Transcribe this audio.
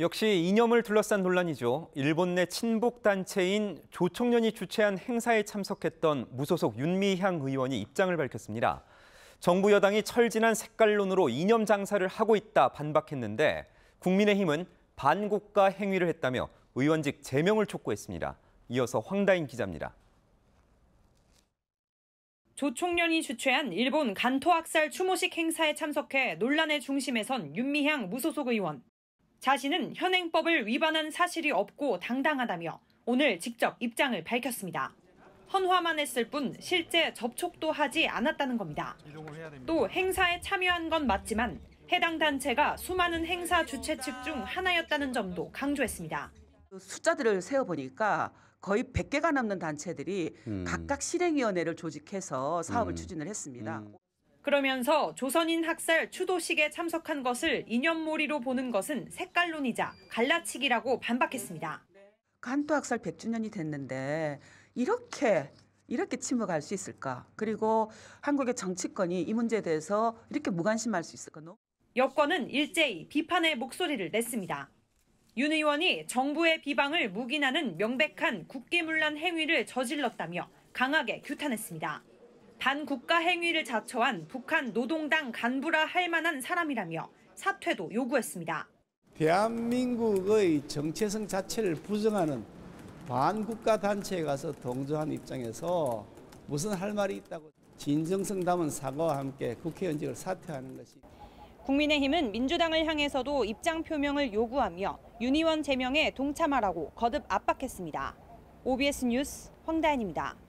역시 이념을 둘러싼 논란이죠. 일본 내 친북 단체인 조총련이 주최한 행사에 참석했던 무소속 윤미향 의원이 입장을 밝혔습니다. 정부 여당이 철진한 색깔론으로 이념 장사를 하고 있다 반박했는데 국민의힘은 반국가 행위를 했다며 의원직 제명을 촉구했습니다. 이어서 황다인 기자입니다. 조총련이 주최한 일본 간토 학살 추모식 행사에 참석해 논란의 중심에 선 윤미향 무소속 의원. 자신은 현행법을 위반한 사실이 없고 당당하다며 오늘 직접 입장을 밝혔습니다. 헌화만 했을 뿐 실제 접촉도 하지 않았다는 겁니다. 또 행사에 참여한 건 맞지만 해당 단체가 수많은 행사 주최 측 중 하나였다는 점도 강조했습니다. 숫자들을 세어보니까 거의 100개가 넘는 단체들이 음. 각각 실행위원회를 조직해서 사업을 음. 추진을 했습니다. 음. 그러면서 조선인 학살 추도식에 참석한 것을 이념몰이로 보는 것은 색깔론이자 갈라치기라고 반박했습니다. 간토 학살 100주년이 됐는데 이렇게 이렇게 침묵할 수 있을까? 그리고 한국의 정치권이 이 문제에 대해서 이렇게 무관심할 수 있을까? 여권은 일제히 비판의 목소리를 냈습니다. 윤 의원이 정부의 비방을 묵인하는 명백한 국기문란 행위를 저질렀다며 강하게 규탄했습니다. 반국가 행위를 자처한 북한 노동당 간부라 할 만한 사람이라며 사퇴도 요구했습니다. 대한민국의 정체성 자체를 부정하는 반국가 단체에 가서 동조한 입장에서 무슨 할 말이 있다고 진정성 담은 사과와 함께 국회의원직을 사퇴하는 것이 국민의힘은 민주당을 향해서도 입장 표명을 요구하며 윤희원 제명에 동참하라고 거듭 압박했습니다. OBS 뉴스 황다현입니다.